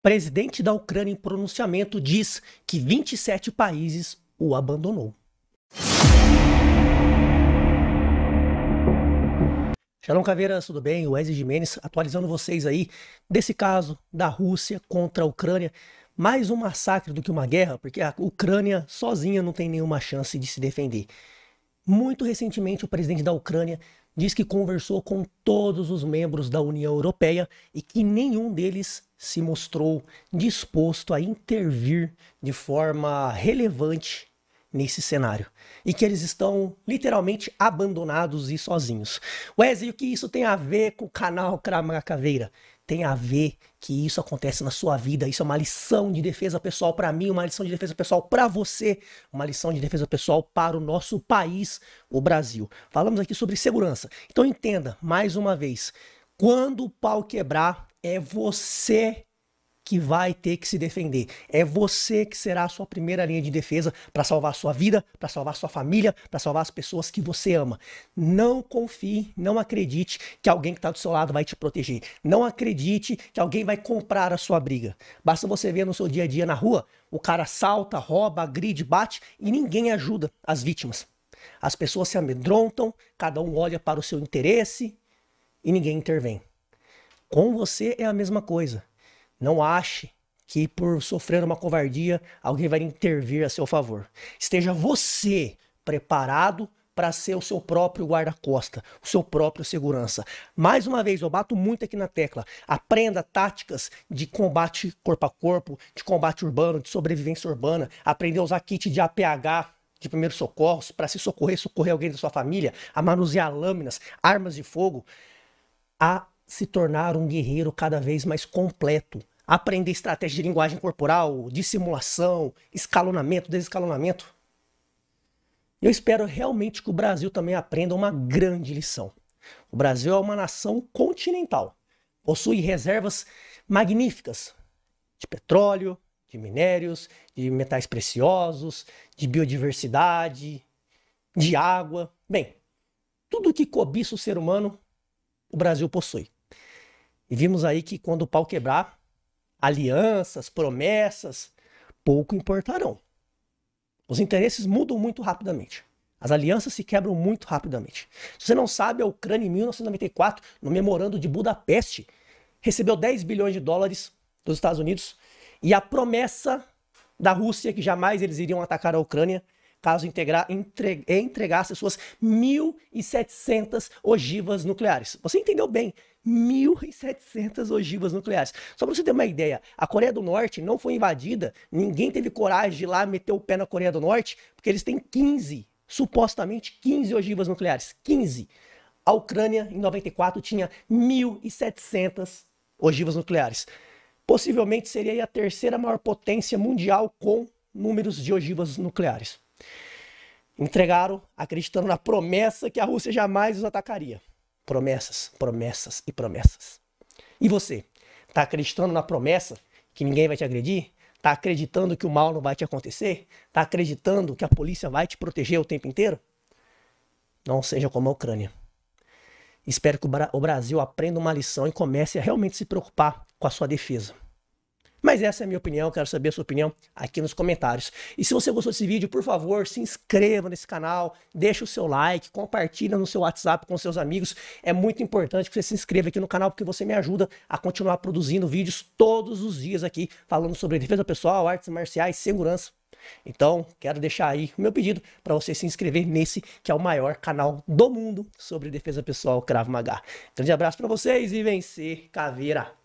Presidente da Ucrânia em pronunciamento diz que 27 países o abandonou. Shalom Caveiras, tudo bem? Wesley Jimenez atualizando vocês aí desse caso da Rússia contra a Ucrânia. Mais um massacre do que uma guerra, porque a Ucrânia sozinha não tem nenhuma chance de se defender. Muito recentemente, o presidente da Ucrânia diz que conversou com todos os membros da União Europeia e que nenhum deles se mostrou disposto a intervir de forma relevante nesse cenário e que eles estão literalmente abandonados e sozinhos. Wesley, o que isso tem a ver com o canal Crama Caveira? tem a ver que isso acontece na sua vida. Isso é uma lição de defesa pessoal para mim, uma lição de defesa pessoal para você, uma lição de defesa pessoal para o nosso país, o Brasil. Falamos aqui sobre segurança. Então entenda, mais uma vez, quando o pau quebrar, é você que vai ter que se defender. É você que será a sua primeira linha de defesa para salvar a sua vida, para salvar a sua família, para salvar as pessoas que você ama. Não confie, não acredite que alguém que está do seu lado vai te proteger. Não acredite que alguém vai comprar a sua briga. Basta você ver no seu dia a dia na rua, o cara salta, rouba, agride, bate e ninguém ajuda as vítimas. As pessoas se amedrontam, cada um olha para o seu interesse e ninguém intervém. Com você é a mesma coisa. Não ache que por sofrer uma covardia alguém vai intervir a seu favor. Esteja você preparado para ser o seu próprio guarda-costa, o seu próprio segurança. Mais uma vez, eu bato muito aqui na tecla. Aprenda táticas de combate corpo a corpo, de combate urbano, de sobrevivência urbana. Aprenda a usar kit de APH de primeiros socorros para se socorrer, socorrer alguém da sua família, a manusear lâminas, armas de fogo, a se tornar um guerreiro cada vez mais completo. Aprender estratégia de linguagem corporal, dissimulação, escalonamento, desescalonamento. Eu espero realmente que o Brasil também aprenda uma grande lição. O Brasil é uma nação continental, possui reservas magníficas de petróleo, de minérios, de metais preciosos, de biodiversidade, de água. Bem, tudo que cobiça o ser humano, o Brasil possui. E vimos aí que quando o pau quebrar, alianças, promessas, pouco importarão. Os interesses mudam muito rapidamente. As alianças se quebram muito rapidamente. Se você não sabe, a Ucrânia, em 1994, no Memorando de Budapeste, recebeu 10 bilhões de dólares dos Estados Unidos e a promessa da Rússia que jamais eles iriam atacar a Ucrânia caso integrar, entre, entregasse suas 1.700 ogivas nucleares. Você entendeu bem, 1.700 ogivas nucleares. Só para você ter uma ideia, a Coreia do Norte não foi invadida, ninguém teve coragem de ir lá meter o pé na Coreia do Norte, porque eles têm 15, supostamente 15 ogivas nucleares, 15. A Ucrânia, em 94, tinha 1.700 ogivas nucleares. Possivelmente seria a terceira maior potência mundial com números de ogivas nucleares. Entregaram, acreditando na promessa que a Rússia jamais os atacaria. Promessas, promessas e promessas. E você? Está acreditando na promessa que ninguém vai te agredir? Está acreditando que o mal não vai te acontecer? Está acreditando que a polícia vai te proteger o tempo inteiro? Não seja como a Ucrânia. Espero que o Brasil aprenda uma lição e comece a realmente se preocupar com a sua defesa. Mas essa é a minha opinião, quero saber a sua opinião aqui nos comentários. E se você gostou desse vídeo, por favor, se inscreva nesse canal, deixa o seu like, compartilha no seu WhatsApp com seus amigos. É muito importante que você se inscreva aqui no canal porque você me ajuda a continuar produzindo vídeos todos os dias aqui falando sobre defesa pessoal, artes marciais, segurança. Então, quero deixar aí o meu pedido para você se inscrever nesse que é o maior canal do mundo sobre defesa pessoal Cravo Maga. Grande abraço para vocês e vencer caveira.